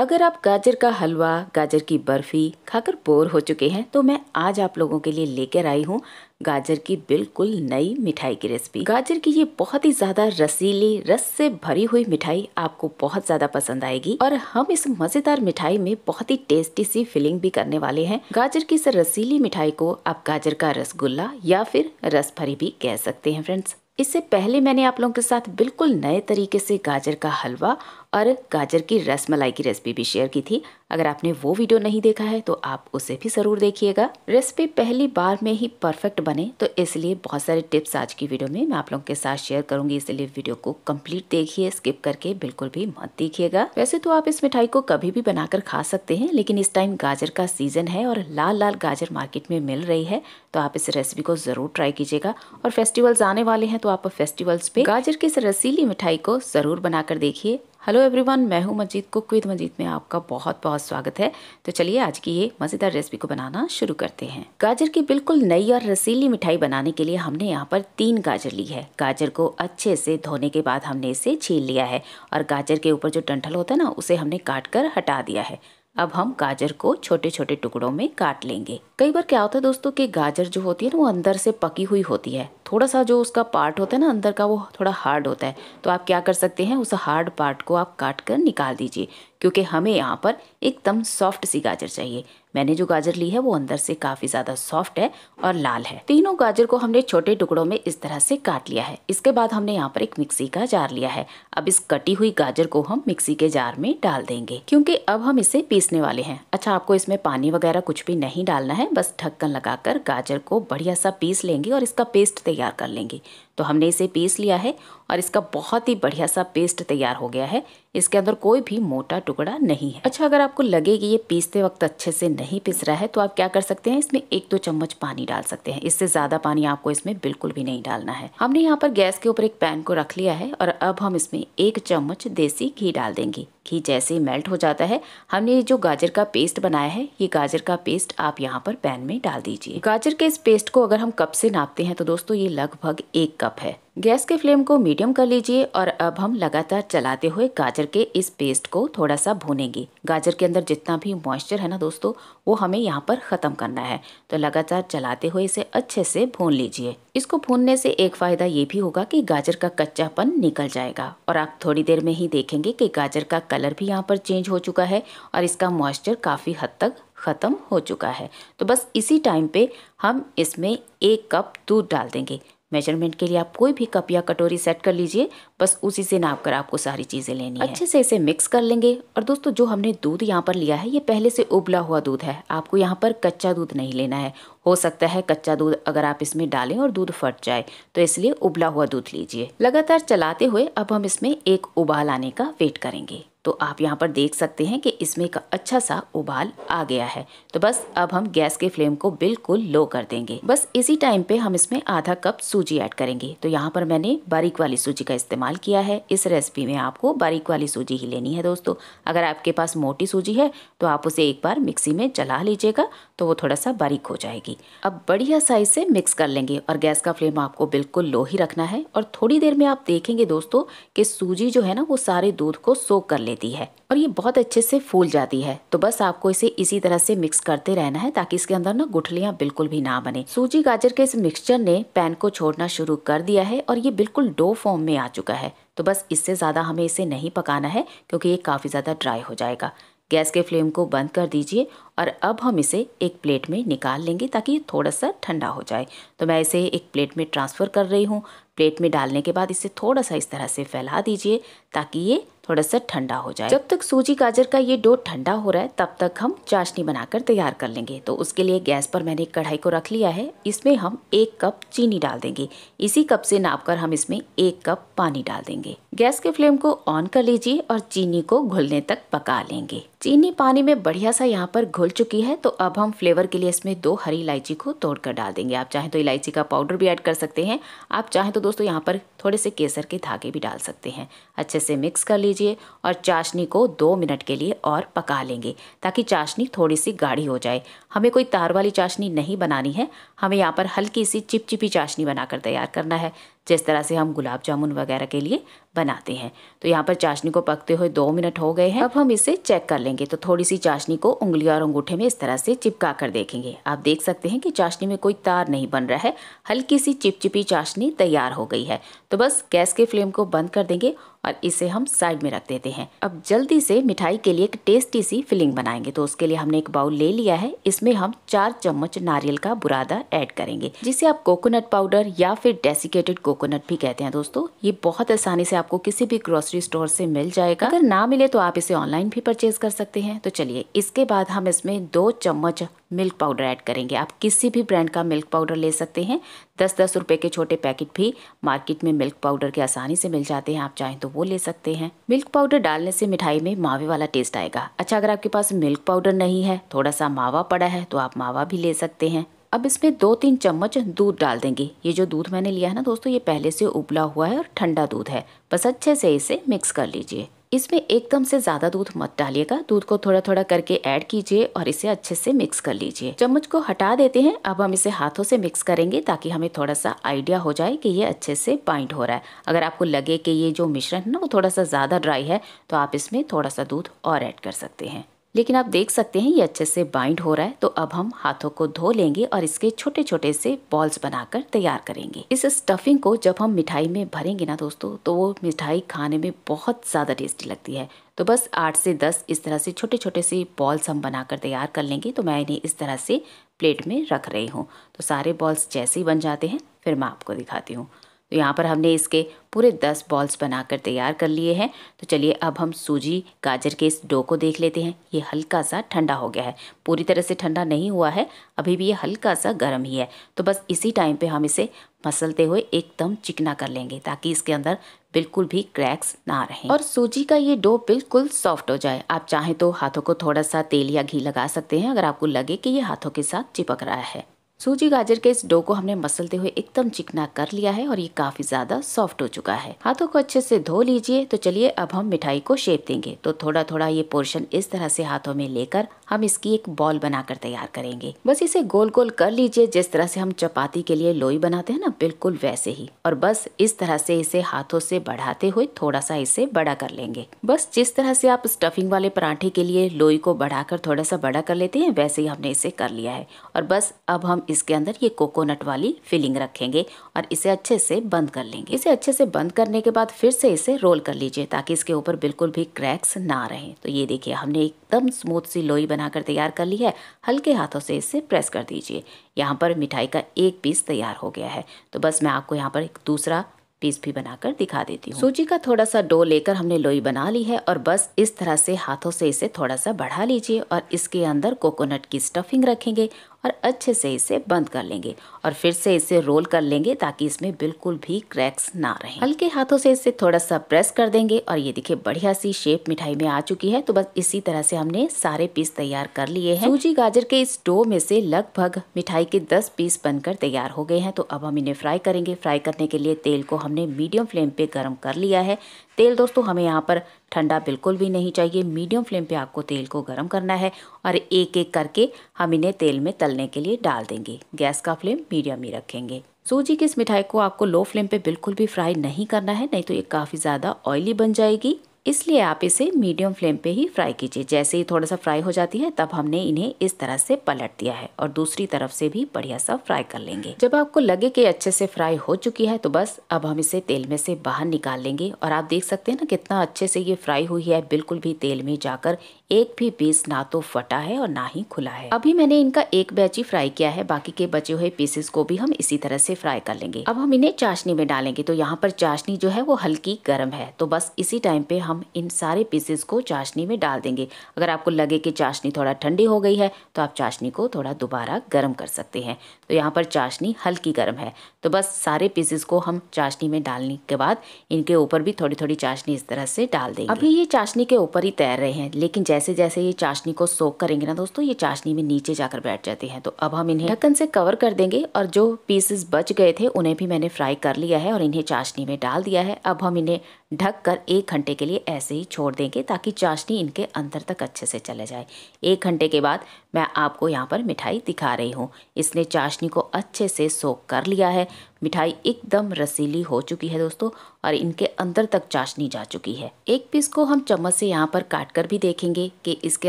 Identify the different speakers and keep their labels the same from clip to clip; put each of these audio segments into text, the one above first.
Speaker 1: अगर आप गाजर का हलवा गाजर की बर्फ़ी खाकर बोर हो चुके हैं तो मैं आज आप लोगों के लिए लेकर आई हूँ गाजर की बिल्कुल नई मिठाई की रेसिपी गाजर की ये बहुत ही ज़्यादा रसीली रस से भरी हुई मिठाई आपको बहुत ज़्यादा पसंद आएगी और हम इस मज़ेदार मिठाई में बहुत ही टेस्टी सी फिलिंग भी करने वाले हैं गाजर की इस रसीली मिठाई को आप गाजर का रसगुल्ला या फिर रस भरी भी कह सकते हैं फ्रेंड्स इससे पहले मैंने आप लोगों के साथ बिल्कुल नए तरीके से गाजर का हलवा और गाजर की रस मलाई की रेसिपी भी शेयर की थी अगर आपने वो वीडियो नहीं देखा है तो आप उसे भी ज़रूर देखिएगा रेसिपी पहली बार में ही परफेक्ट बने तो इसलिए बहुत सारे टिप्स आज की वीडियो में मैं आप लोगों के साथ शेयर करूंगी इसलिए वीडियो को कम्प्लीट देखिए स्किप करके बिल्कुल भी मत देखिएगा वैसे तो आप इस मिठाई को कभी भी बनाकर खा सकते हैं लेकिन इस टाइम गाजर का सीजन है और लाल लाल गाजर मार्केट में मिल रही है तो आप इस रेसिपी को ज़रूर ट्राई कीजिएगा और फेस्टिवल्स आने वाले हैं तो आप फेस्टिवल्स पे गाजर की इस रसीली मिठाई को ज़रूर बनाकर देखिए हेलो एवरीवन मैं हूं मजीद कुक विद मजीद में आपका बहुत बहुत स्वागत है तो चलिए आज की ये मज़ेदार रेसिपी को बनाना शुरू करते हैं गाजर की बिल्कुल नई और रसीली मिठाई बनाने के लिए हमने यहाँ पर तीन गाजर ली है गाजर को अच्छे से धोने के बाद हमने इसे छील लिया है और गाजर के ऊपर जो डंठल होता है ना उसे हमने काट कर हटा दिया है अब हम गाजर को छोटे छोटे टुकड़ों में काट लेंगे कई बार क्या होता है दोस्तों कि गाजर जो होती है ना वो अंदर से पकी हुई होती है थोड़ा सा जो उसका पार्ट होता है ना अंदर का वो थोड़ा हार्ड होता है तो आप क्या कर सकते हैं उस हार्ड पार्ट को आप काट कर निकाल दीजिए क्योंकि हमें यहाँ पर एकदम सॉफ्ट सी गाजर चाहिए मैंने जो गाजर ली है वो अंदर से काफ़ी ज़्यादा सॉफ्ट है और लाल है तीनों गाजर को हमने छोटे टुकड़ों में इस तरह से काट लिया है इसके बाद हमने यहाँ पर एक मिक्सी का जार लिया है अब इस कटी हुई गाजर को हम मिक्सी के जार में डाल देंगे क्योंकि अब हम इसे पीसने वाले हैं अच्छा आपको इसमें पानी वगैरह कुछ भी नहीं डालना है बस ढक्कन लगाकर गाजर को बढ़िया सा पीस लेंगे और इसका पेस्ट तैयार कर लेंगे तो हमने इसे पीस लिया है और इसका बहुत ही बढ़िया सा पेस्ट तैयार हो गया है इसके अंदर कोई भी मोटा टुकड़ा नहीं है अच्छा अगर आपको लगे कि ये पीसते वक्त अच्छे से नहीं पिस रहा है तो आप क्या कर सकते हैं इसमें एक दो चम्मच पानी डाल सकते हैं इससे ज़्यादा पानी आपको इसमें बिल्कुल भी नहीं डालना है हमने यहाँ पर गैस के ऊपर एक पैन को रख लिया है और अब हम इसमें एक चम्मच देसी घी डाल देंगे घी जैसे ही मेल्ट हो जाता है हमने ये जो गाजर का पेस्ट बनाया है ये गाजर का पेस्ट आप यहाँ पर पैन में डाल दीजिए गाजर के इस पेस्ट को अगर हम कप से नापते हैं तो दोस्तों ये लगभग एक कप है गैस के फ्लेम को मीडियम कर लीजिए और अब हम लगातार चलाते हुए गाजर के इस पेस्ट को थोड़ा सा भूनेंगे गाजर के अंदर जितना भी मॉइस्चर है ना दोस्तों वो हमें यहाँ पर ख़त्म करना है तो लगातार चलाते हुए इसे अच्छे से भून लीजिए इसको भूनने से एक फ़ायदा ये भी होगा कि गाजर का कच्चापन निकल जाएगा और आप थोड़ी देर में ही देखेंगे कि गाजर का कलर भी यहाँ पर चेंज हो चुका है और इसका मॉइस्चर काफ़ी हद तक ख़त्म हो चुका है तो बस इसी टाइम पे हम इसमें एक कप दूध डाल देंगे मेजरमेंट के लिए आप कोई भी कप या कटोरी सेट कर लीजिए बस उसी से नाप कर आपको सारी चीज़ें लेनी है अच्छे से इसे मिक्स कर लेंगे और दोस्तों जो हमने दूध यहाँ पर लिया है ये पहले से उबला हुआ दूध है आपको यहाँ पर कच्चा दूध नहीं लेना है हो सकता है कच्चा दूध अगर आप इसमें डालें और दूध फट जाए तो इसलिए उबला हुआ दूध लीजिए लगातार चलाते हुए अब हम इसमें एक उबाल आने का वेट करेंगे तो आप यहाँ पर देख सकते हैं कि इसमें एक अच्छा सा उबाल आ गया है तो बस अब हम गैस के फ्लेम को बिल्कुल लो कर देंगे बस इसी टाइम पे हम इसमें आधा कप सूजी ऐड करेंगे तो यहाँ पर मैंने बारीक वाली सूजी का इस्तेमाल किया है इस रेसिपी में आपको बारीक वाली सूजी ही लेनी है दोस्तों अगर आपके पास मोटी सूजी है तो आप उसे एक बार मिक्सी में चला लीजिएगा तो वो थोड़ा सा बारीक हो जाएगी अब बढ़िया साइज से मिक्स कर लेंगे और गैस का फ्लेम आपको बिल्कुल लो ही रखना है और थोड़ी देर में आप देखेंगे दोस्तों की सूजी जो है ना वो सारे दूध को सोख कर लेती है और ये बहुत अच्छे से फूल जाती है तो बस आपको इसे इसी तरह से मिक्स करते रहना है ताकि इसके अंदर ना गुठलियाँ बिल्कुल भी ना बने सूजी गाजर के इस मिक्सचर ने पैन को छोड़ना शुरू कर दिया है और ये बिल्कुल डो फॉर्म में आ चुका है तो बस इससे ज़्यादा हमें इसे नहीं पकाना है क्योंकि ये काफ़ी ज़्यादा ड्राई हो जाएगा गैस के फ्लेम को बंद कर दीजिए और अब हम इसे एक प्लेट में निकाल लेंगे ताकि ये थोड़ा सा ठंडा हो जाए तो मैं इसे एक प्लेट में ट्रांसफ़र कर रही हूँ प्लेट में डालने के बाद इसे थोड़ा सा इस तरह से फैला दीजिए ताकि ये थोड़ा सा ठंडा हो जाए जब तक सूजी गाजर का ये डो ठंडा हो रहा है तब तक हम चाशनी बनाकर तैयार कर लेंगे तो उसके लिए गैस पर मैंने कढ़ाई को रख लिया है इसमें हम एक कप चीनी डाल देंगे इसी कप से नाप कर हम इसमें एक कप पानी डाल देंगे गैस के फ्लेम को ऑन कर लीजिए और चीनी को घुलने तक पका लेंगे चीनी पानी में बढ़िया सा यहाँ पर घुल चुकी है तो अब हम फ्लेवर के लिए इसमें दो हरी इलायची को तोड़कर डाल देंगे आप चाहें तो इलायची का पाउडर भी ऐड कर सकते हैं आप चाहें तो दोस्तों यहाँ पर थोड़े से केसर के धागे भी डाल सकते हैं अच्छे से मिक्स कर लीजिए और चाशनी को दो मिनट के लिए और पका लेंगे ताकि चाशनी थोड़ी सी गाढ़ी हो जाए हमें कोई तार वाली चाशनी नहीं बनानी है हमें यहाँ पर हल्की सी चिपचिपी चाशनी बनाकर तैयार करना है जिस तरह से हम गुलाब जामुन वगैरह के लिए बनाते हैं तो यहाँ पर चाशनी को पकते हुए दो मिनट हो गए हैं अब हम इसे चेक कर लेंगे तो थोड़ी सी चाशनी को उंगली और अंगूठे में इस तरह से चिपका कर देखेंगे आप देख सकते हैं कि चाशनी में कोई तार नहीं बन रहा है हल्की सी चिपचिपी चाशनी तैयार हो गई है तो बस गैस के फ्लेम को बंद कर देंगे और इसे हम साइड में रख देते हैं अब जल्दी से मिठाई के लिए एक टेस्टी सी फिलिंग बनाएंगे तो उसके लिए हमने एक बाउल ले लिया है इसमें हम चार चम्मच नारियल का बुरादा ऐड करेंगे जिसे आप कोकोनट पाउडर या फिर डेसिकेटेड कोकोनट भी कहते हैं दोस्तों ये बहुत आसानी से आपको किसी भी ग्रोसरी स्टोर से मिल जाएगा अगर ना मिले तो आप इसे ऑनलाइन भी परचेज कर सकते हैं तो चलिए इसके बाद हम इसमें दो चम्मच मिल्क पाउडर ऐड करेंगे आप किसी भी ब्रांड का मिल्क पाउडर ले सकते हैं दस दस रुपए के छोटे पैकेट भी मार्केट में मिल्क पाउडर के आसानी से मिल जाते हैं आप चाहें तो वो ले सकते हैं मिल्क पाउडर डालने से मिठाई में मावे वाला टेस्ट आएगा अच्छा अगर आपके पास मिल्क पाउडर नहीं है थोड़ा सा मावा पड़ा है तो आप मावा भी ले सकते हैं अब इसमें दो तीन चम्मच दूध डाल देंगे ये जो दूध मैंने लिया है ना दोस्तों ये पहले से उबला हुआ है और ठंडा दूध है बस अच्छे से इसे मिक्स कर लीजिए इसमें एकदम से ज़्यादा दूध मत डालिएगा दूध को थोड़ा थोड़ा करके ऐड कीजिए और इसे अच्छे से मिक्स कर लीजिए चम्मच को हटा देते हैं अब हम इसे हाथों से मिक्स करेंगे ताकि हमें थोड़ा सा आइडिया हो जाए कि ये अच्छे से बाइंड हो रहा है अगर आपको लगे कि ये जो मिश्रण है ना वो थोड़ा सा ज़्यादा ड्राई है तो आप इसमें थोड़ा सा दूध और ऐड कर सकते हैं लेकिन आप देख सकते हैं ये अच्छे से बाइंड हो रहा है तो अब हम हाथों को धो लेंगे और इसके छोटे छोटे से बॉल्स बनाकर तैयार करेंगे इस स्टफिंग को जब हम मिठाई में भरेंगे ना दोस्तों तो वो मिठाई खाने में बहुत ज़्यादा टेस्टी लगती है तो बस आठ से दस इस तरह से छोटे छोटे से बॉल्स हम बनाकर तैयार कर लेंगे तो मैं इन्हें इस तरह से प्लेट में रख रही हूँ तो सारे बॉल्स जैसे ही बन जाते हैं फिर मैं आपको दिखाती हूँ तो यहाँ पर हमने इसके पूरे दस बॉल्स बनाकर तैयार कर लिए हैं तो चलिए अब हम सूजी गाजर के इस डो को देख लेते हैं ये हल्का सा ठंडा हो गया है पूरी तरह से ठंडा नहीं हुआ है अभी भी ये हल्का सा गर्म ही है तो बस इसी टाइम पे हम इसे मसलते हुए एकदम चिकना कर लेंगे ताकि इसके अंदर बिल्कुल भी क्रैक्स ना रहे और सूजी का ये डो बिल्कुल सॉफ्ट हो जाए आप चाहें तो हाथों को थोड़ा सा तेल या घी लगा सकते हैं अगर आपको लगे कि ये हाथों के साथ चिपक रहा है सूजी गाजर के इस डो को हमने मसलते हुए एकदम चिकना कर लिया है और ये काफी ज्यादा सॉफ्ट हो चुका है हाथों को अच्छे से धो लीजिए तो चलिए अब हम मिठाई को शेप देंगे तो थोड़ा थोड़ा ये पोर्शन इस तरह से हाथों में लेकर हम इसकी एक बॉल बनाकर तैयार करेंगे बस इसे गोल गोल कर लीजिए जिस तरह से हम चपाती के लिए लोई बनाते हैं ना बिल्कुल वैसे ही और बस इस तरह से इसे हाथों से बढ़ाते हुए थोड़ा सा इसे बड़ा कर लेंगे बस जिस तरह से आप स्टफिंग वाले पराठे के लिए लोई को बढ़ाकर थोड़ा सा बड़ा कर लेते हैं वैसे ही हमने इसे कर लिया है और बस अब हम इसके अंदर ये कोकोनट वाली फिलिंग रखेंगे और इसे अच्छे से बंद कर लेंगे इसे अच्छे से बंद करने के बाद फिर से इसे रोल कर लीजिए ताकि इसके ऊपर बिल्कुल भी क्रैक्स ना रहे तो ये देखिए हमने एकदम स्मूथ सी लोई बनाकर तैयार कर ली है हल्के हाथों से इसे प्रेस कर दीजिए यहाँ पर मिठाई का एक पीस तैयार हो गया है तो बस मैं आपको यहाँ पर एक दूसरा पीस भी बनाकर दिखा देती हूँ सूजी का थोड़ा सा डो लेकर हमने लोई बना ली है और बस इस तरह से हाथों से इसे थोड़ा सा बढ़ा लीजिए और इसके अंदर कोकोनट की स्टफिंग रखेंगे और अच्छे से इसे बंद कर लेंगे और फिर से इसे रोल कर लेंगे ताकि इसमें बिल्कुल भी क्रैक्स ना रहे हल्के हाथों से इसे थोड़ा सा प्रेस कर देंगे और ये देखिए बढ़िया सी शेप मिठाई में आ चुकी है तो बस इसी तरह से हमने सारे पीस तैयार कर लिए हैं सूजी गाजर के इस डो में से लगभग मिठाई के दस पीस बनकर तैयार हो गए हैं तो अब हम इन्हें फ्राई करेंगे फ्राई करने के लिए तेल को हमने मीडियम फ्लेम पे गर्म कर लिया है तेल दोस्तों हमें यहाँ पर ठंडा बिल्कुल भी नहीं चाहिए मीडियम फ्लेम पे आपको तेल को गर्म करना है और एक एक करके हम इन्हें तेल में तलने के लिए डाल देंगे गैस का फ्लेम मीडियम ही रखेंगे सूजी की इस मिठाई को आपको लो फ्लेम पे बिल्कुल भी फ्राई नहीं करना है नहीं तो ये काफ़ी ज़्यादा ऑयली बन जाएगी इसलिए आप इसे मीडियम फ्लेम पे ही फ्राई कीजिए जैसे ही थोड़ा सा फ्राई हो जाती है तब हमने इन्हें इस तरह से पलट दिया है और दूसरी तरफ से भी बढ़िया सा फ्राई कर लेंगे जब आपको लगे कि अच्छे से फ्राई हो चुकी है तो बस अब हम इसे तेल में से बाहर निकाल लेंगे और आप देख सकते हैं ना कितना अच्छे से ये फ्राई हुई है बिल्कुल भी तेल में जाकर एक भी पीस ना तो फटा है और ना ही खुला है अभी मैंने इनका एक बैच ही फ्राई किया है बाकी के बचे हुए पीसेस को भी हम इसी तरह से फ्राई कर लेंगे अब हम इन्हें चाशनी में डालेंगे तो यहाँ पर चाशनी जो है वो हल्की गर्म है तो बस इसी टाइम पे हम इन सारे पीसेस को चाशनी में डाल देंगे अगर आपको लगे कि चाशनी थोड़ा ठंडी हो गई है तो आप चाशनी को थोड़ा दोबारा गर्म कर सकते हैं तो यहाँ पर चाशनी हल्की गर्म है तो बस सारे पीसेस को हम चाशनी में डालने के बाद इनके ऊपर भी थोड़ी थोड़ी चाशनी इस तरह से डाल देंगे अभी ये चाशनी के ऊपर ही तैर रहे हैं लेकिन जैसे जैसे जैसे ये चाशनी को सोक करेंगे ना दोस्तों ये चाशनी में नीचे जाकर बैठ जाते हैं तो अब हम इन्हें ढक्कन से कवर कर देंगे और जो पीसेस बच गए थे उन्हें भी मैंने फ्राई कर लिया है और इन्हें चाशनी में डाल दिया है अब हम इन्हें ढक कर एक घंटे के लिए ऐसे ही छोड़ देंगे ताकि चाशनी इनके अंदर तक अच्छे से चले जाए एक घंटे के बाद मैं आपको यहाँ पर मिठाई दिखा रही हूँ इसने चाशनी को अच्छे से सोख कर लिया है मिठाई एकदम रसीली हो चुकी है दोस्तों और इनके अंदर तक चाशनी जा चुकी है एक पीस को हम चम्मच से यहाँ पर काट कर भी देखेंगे कि इसके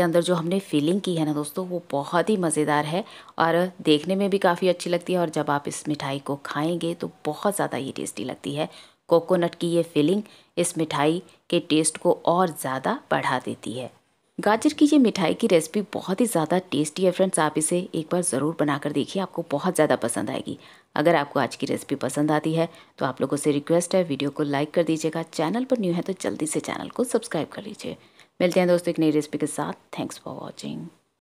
Speaker 1: अंदर जो हमने फिलिंग की है ना दोस्तों वो बहुत ही मज़ेदार है और देखने में भी काफ़ी अच्छी लगती है और जब आप इस मिठाई को खाएँगे तो बहुत ज़्यादा ये टेस्टी लगती है कोकोनट की ये फिलिंग इस मिठाई के टेस्ट को और ज़्यादा बढ़ा देती है गाजर की ये मिठाई की रेसिपी बहुत ही ज़्यादा टेस्टी है फ्रेंड्स आप इसे एक बार ज़रूर बनाकर देखिए आपको बहुत ज़्यादा पसंद आएगी अगर आपको आज की रेसिपी पसंद आती है तो आप लोगों से रिक्वेस्ट है वीडियो को लाइक कर दीजिएगा चैनल पर न्यू है तो जल्दी से चैनल को सब्सक्राइब कर लीजिए मिलते हैं दोस्तों एक नई रेसिपी के साथ थैंक्स फॉर वॉचिंग